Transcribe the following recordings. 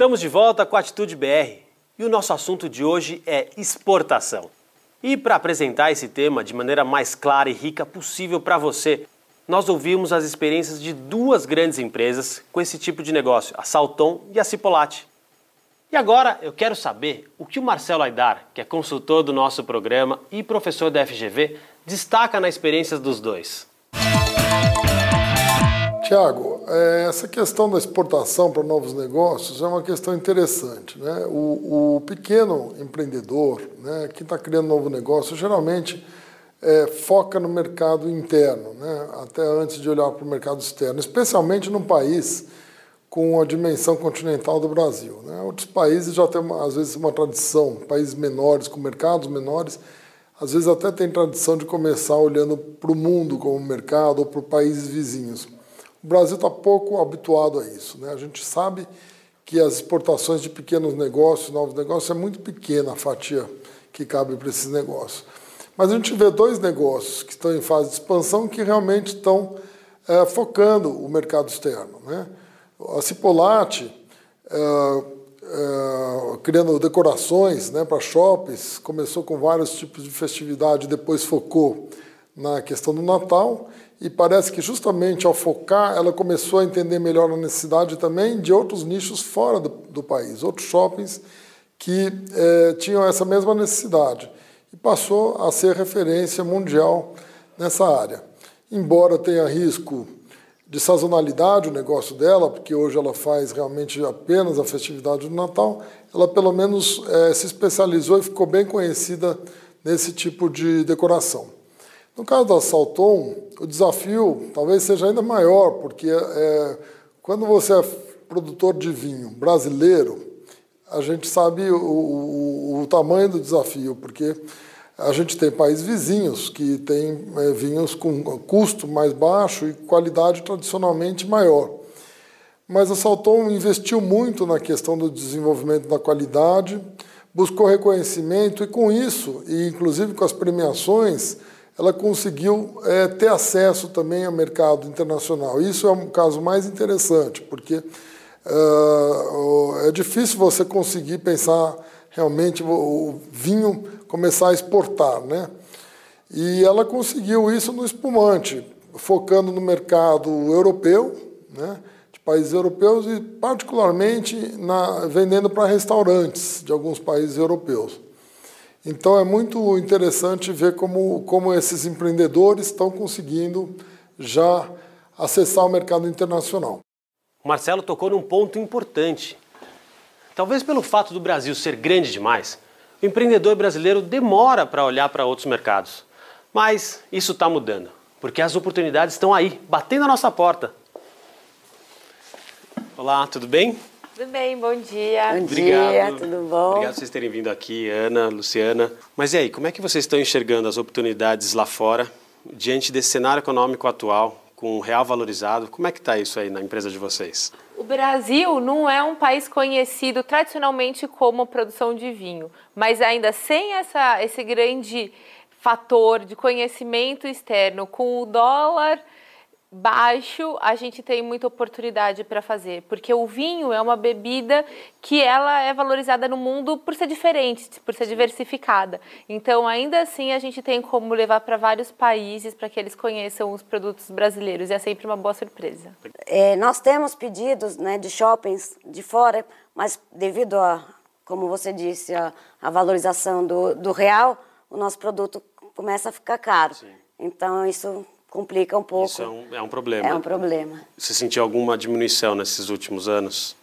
Estamos de volta com a Atitude BR e o nosso assunto de hoje é exportação. E para apresentar esse tema de maneira mais clara e rica possível para você, nós ouvimos as experiências de duas grandes empresas com esse tipo de negócio, a Salton e a Cipolati. E agora eu quero saber o que o Marcelo Aidar, que é consultor do nosso programa e professor da FGV, destaca na experiência dos dois. Tiago, é, essa questão da exportação para novos negócios é uma questão interessante. Né? O, o pequeno empreendedor, né, que está criando novo negócio, geralmente é, foca no mercado interno, né, até antes de olhar para o mercado externo, especialmente num país com a dimensão continental do Brasil. Né? Outros países já têm, às vezes, uma tradição, países menores, com mercados menores, às vezes até tem tradição de começar olhando para o mundo como mercado ou para países vizinhos. O Brasil está pouco habituado a isso. Né? A gente sabe que as exportações de pequenos negócios, novos negócios, é muito pequena a fatia que cabe para esses negócios. Mas a gente vê dois negócios que estão em fase de expansão que realmente estão é, focando o mercado externo. Né? A Cipolate, é, é, criando decorações né, para shoppings, começou com vários tipos de festividade, depois focou na questão do Natal e parece que justamente ao focar ela começou a entender melhor a necessidade também de outros nichos fora do, do país, outros shoppings que eh, tinham essa mesma necessidade e passou a ser referência mundial nessa área. Embora tenha risco de sazonalidade o negócio dela, porque hoje ela faz realmente apenas a festividade do Natal, ela pelo menos eh, se especializou e ficou bem conhecida nesse tipo de decoração. No caso da Salton, o desafio talvez seja ainda maior, porque é, quando você é produtor de vinho brasileiro, a gente sabe o, o, o tamanho do desafio, porque a gente tem países vizinhos que têm é, vinhos com custo mais baixo e qualidade tradicionalmente maior. Mas a Salton investiu muito na questão do desenvolvimento da qualidade, buscou reconhecimento e com isso, e inclusive com as premiações, ela conseguiu é, ter acesso também ao mercado internacional. Isso é um caso mais interessante, porque uh, é difícil você conseguir pensar realmente o vinho começar a exportar, né? E ela conseguiu isso no espumante, focando no mercado europeu, né? De países europeus e particularmente na, vendendo para restaurantes de alguns países europeus. Então é muito interessante ver como, como esses empreendedores estão conseguindo já acessar o mercado internacional. Marcelo tocou num ponto importante. Talvez pelo fato do Brasil ser grande demais, o empreendedor brasileiro demora para olhar para outros mercados. Mas isso está mudando, porque as oportunidades estão aí, batendo a nossa porta. Olá, tudo bem? Tudo bem, bom dia. Bom Obrigado. dia, tudo bom? Obrigado por vocês terem vindo aqui, Ana, Luciana. Mas e aí, como é que vocês estão enxergando as oportunidades lá fora, diante desse cenário econômico atual, com o real valorizado? Como é que está isso aí na empresa de vocês? O Brasil não é um país conhecido tradicionalmente como produção de vinho, mas ainda sem essa, esse grande fator de conhecimento externo, com o dólar baixo a gente tem muita oportunidade para fazer, porque o vinho é uma bebida que ela é valorizada no mundo por ser diferente, por ser diversificada. Então, ainda assim, a gente tem como levar para vários países para que eles conheçam os produtos brasileiros. E é sempre uma boa surpresa. É, nós temos pedidos né, de shoppings de fora, mas devido a, como você disse, a, a valorização do, do real, o nosso produto começa a ficar caro. Sim. Então, isso complica um pouco. Isso é um, é um problema. É um problema. Você sentiu alguma diminuição nesses últimos anos?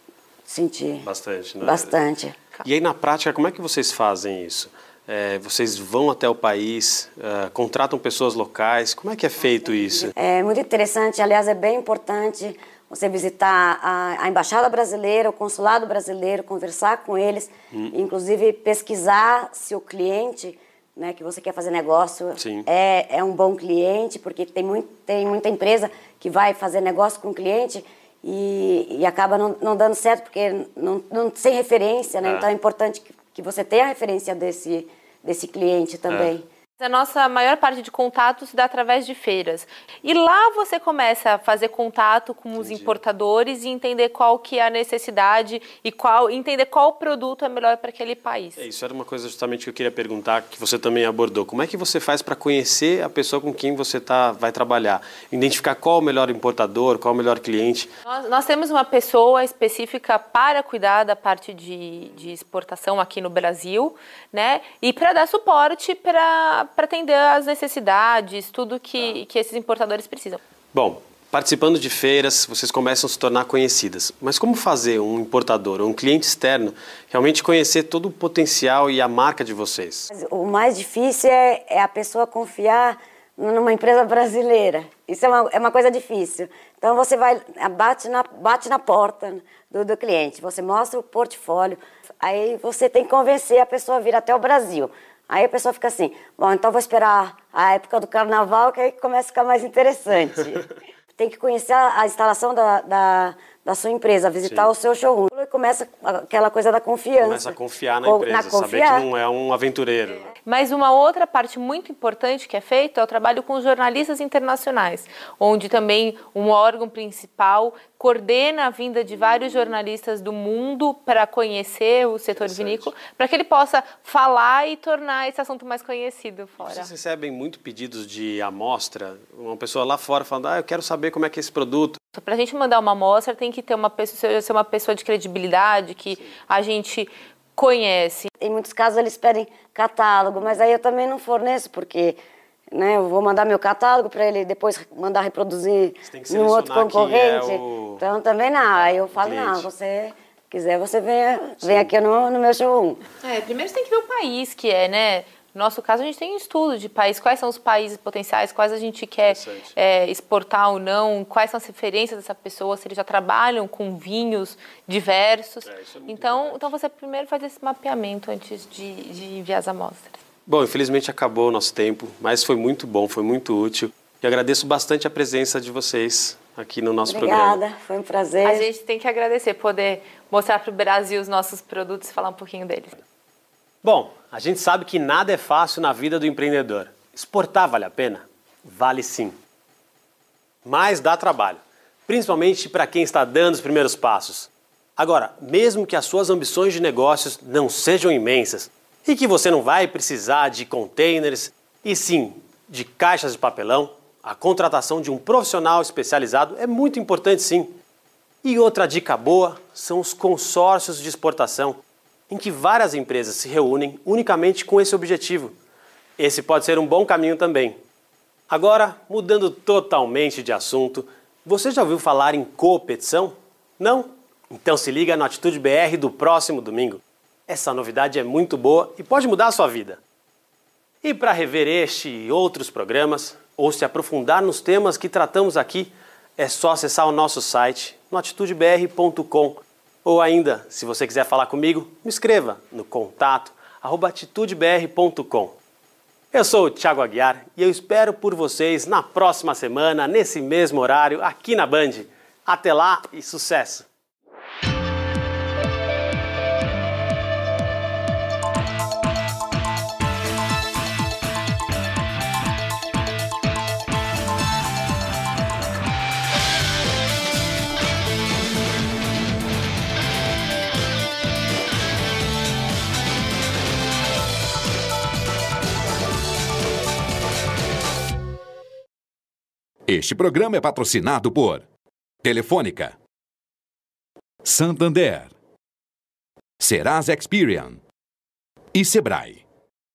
Senti. Bastante, né? Bastante. E aí, na prática, como é que vocês fazem isso? É, vocês vão até o país, uh, contratam pessoas locais, como é que é feito isso? É muito interessante, aliás, é bem importante você visitar a, a Embaixada Brasileira, o Consulado Brasileiro, conversar com eles, hum. inclusive pesquisar se o cliente né, que você quer fazer negócio, É, é um bom cliente, porque tem, muito, tem muita empresa que vai fazer negócio com o cliente e, e acaba não, não dando certo, porque não, não sem referência, né? É. Então é importante que, que você tenha a referência desse, desse cliente também. É. A nossa maior parte de contato se dá através de feiras. E lá você começa a fazer contato com Entendi. os importadores e entender qual que é a necessidade e qual entender qual produto é melhor para aquele país. É, isso era uma coisa justamente que eu queria perguntar, que você também abordou. Como é que você faz para conhecer a pessoa com quem você tá, vai trabalhar? Identificar qual o melhor importador, qual o melhor cliente? Nós, nós temos uma pessoa específica para cuidar da parte de, de exportação aqui no Brasil, né? E para dar suporte para para atender às necessidades, tudo que, tá. que esses importadores precisam. Bom, participando de feiras, vocês começam a se tornar conhecidas. Mas como fazer um importador um cliente externo realmente conhecer todo o potencial e a marca de vocês? O mais difícil é, é a pessoa confiar numa empresa brasileira. Isso é uma, é uma coisa difícil. Então você vai, bate na, bate na porta do, do cliente, você mostra o portfólio, aí você tem que convencer a pessoa a vir até o Brasil. Aí a pessoa fica assim, bom, então vou esperar a época do carnaval que aí começa a ficar mais interessante. Tem que conhecer a, instalação da, da, da sua empresa, visitar Sim. o seu showroom começa aquela coisa da confiança. Começa a confiar na empresa, na saber que não é um aventureiro. Né? Mas uma outra parte muito importante que é feita é o trabalho com jornalistas internacionais, onde também um órgão principal coordena a vinda de vários jornalistas do mundo para conhecer o setor vinícola, para que ele possa falar e tornar esse assunto mais conhecido fora. Vocês recebem muito pedidos de amostra? Uma pessoa lá fora falando, ah, eu quero saber como é que é esse produto, para a gente mandar uma amostra, tem que ter uma pessoa, ser uma pessoa de credibilidade, que Sim. a gente conhece. Em muitos casos eles pedem catálogo, mas aí eu também não forneço, porque né, eu vou mandar meu catálogo para ele depois mandar reproduzir no outro é concorrente. É o... Então também não, aí eu falo, Cliente. não, você quiser, você venha, vem aqui no, no meu showroom. É, primeiro você tem que ver o país que é, né? No nosso caso, a gente tem um estudo de país, quais são os países potenciais, quais a gente quer é, exportar ou não, quais são as referências dessa pessoa, se eles já trabalham com vinhos diversos. É, é então, então, você primeiro faz esse mapeamento antes de, de enviar as amostras. Bom, infelizmente acabou o nosso tempo, mas foi muito bom, foi muito útil. E agradeço bastante a presença de vocês aqui no nosso Obrigada, programa. Obrigada, foi um prazer. A gente tem que agradecer poder mostrar para o Brasil os nossos produtos e falar um pouquinho deles. Bom, a gente sabe que nada é fácil na vida do empreendedor. Exportar vale a pena? Vale sim. Mas dá trabalho, principalmente para quem está dando os primeiros passos. Agora, mesmo que as suas ambições de negócios não sejam imensas e que você não vai precisar de containers e sim de caixas de papelão, a contratação de um profissional especializado é muito importante sim. E outra dica boa são os consórcios de exportação em que várias empresas se reúnem unicamente com esse objetivo. Esse pode ser um bom caminho também. Agora, mudando totalmente de assunto, você já ouviu falar em competição? Não? Então se liga no Atitude BR do próximo domingo. Essa novidade é muito boa e pode mudar a sua vida. E para rever este e outros programas, ou se aprofundar nos temas que tratamos aqui, é só acessar o nosso site no atitudebr.com. Ou ainda, se você quiser falar comigo, me escreva no contato atitudebr.com. Eu sou o Thiago Aguiar e eu espero por vocês na próxima semana, nesse mesmo horário, aqui na Band. Até lá e sucesso! Este programa é patrocinado por Telefônica, Santander, Serasa Experian e Sebrae.